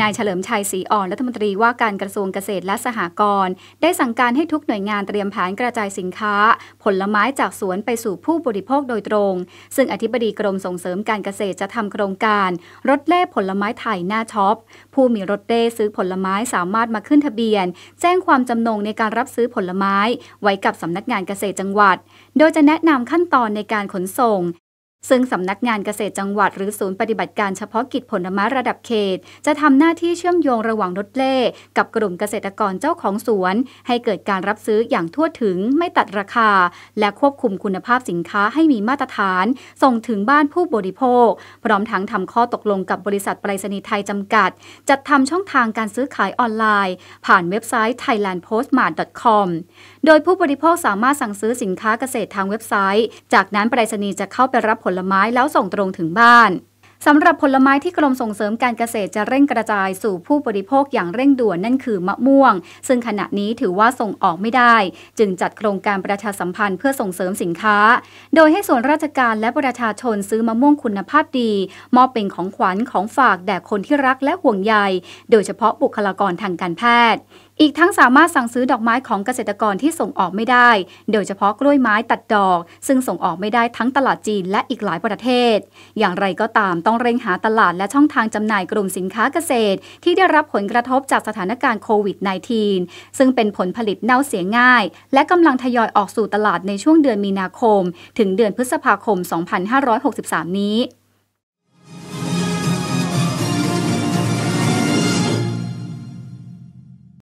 นายเฉลิมชัยศรีอ่อนรัฐมนตรีว่าการกระทรวงเกษตรและสหกรณ์ได้สั่งการให้ทุกหน่วยงานเตรียมแผนกระจายสินค้า ผลไม้จากสวนไปสู่ผู้บริโภคโดยตรง ซึ่งอธิบดีกรมส่งเสริมการเกษตรจะทำโครงการ รถเล่ผลไม้ไทยหน้าช็อปผู้มีรถเล่ซื้อผลไม้สามารถมาขึ้นทะเบียน แจ้งความจำนงในการรับซื้อผลไม้ ไว้กับสำนักงานเกษตรจังหวัด โดยจะแนะนำขั้นตอนในการขนส่งซึ่งสำนักงานเกษตรจังหวัด หรือศูนย์ปฏิบัติการเฉพาะกิจผลไม้ระดับเขต จะทำหน้าที่เชื่อมโยงระหว่างนดเล่กับกลุ่มเกษตรกรเจ้าของสวน ให้เกิดการรับซื้ออย่างทั่วถึงไม่ตัดราคา และควบคุมคุณภาพสินค้าให้มีมาตรฐาน ส่งถึงบ้านผู้บริโภค พร้อมทั้งทำข้อตกลงกับบริษัทไปรษณีย์ไทยจำกัด จัดทำช่องทางการซื้อขายออนไลน์ ผ่านเว็บไซต์ thailandpostmart.com โดยผู้บริโภคสามารถสั่งซื้อสินค้าเกษตรทางเว็บไซต์ จากนั้นไปรษณีย์จะเข้าไปรับผลไม้แล้วส่งตรงถึงบ้าน สำหรับผลไม้ที่กรมส่งเสริมการเกษตรจะเร่งกระจาย สู่ผู้บริโภคอย่างเร่งด่วนนั่นคือมะม่วง ซึ่งขณะนี้ถือว่าส่งออกไม่ได้ จึงจัดโครงการประชาสัมพันธ์เพื่อส่งเสริมสินค้า โดยให้ส่วนราชการและประชาชนซื้อมะม่วงคุณภาพดี มอบเป็นของขวัญของฝากแด่คนที่รักและห่วงใยโดยเฉพาะบุคลากรทางการแพทย์อีกทั้งสามารถสั่งซื้อดอกไม้ของเกษตรกรที่ส่งออกไม่ได้ โดยเฉพาะกล้วยไม้ตัดดอก ซึ่งส่งออกไม่ได้ทั้งตลาดจีนและอีกหลายประเทศ อย่างไรก็ตามต้องเร่งหาตลาดและช่องทางจำหน่ายกลุ่มสินค้าเกษตรที่ได้รับผลกระทบจากสถานการณ์โควิด -19 ซึ่งเป็นผลผลิตเน่าเสียง่าย และกำลังทยอยออกสู่ตลาดในช่วงเดือนมีนาคม ถึงเดือนพฤษภาคม2563 นี้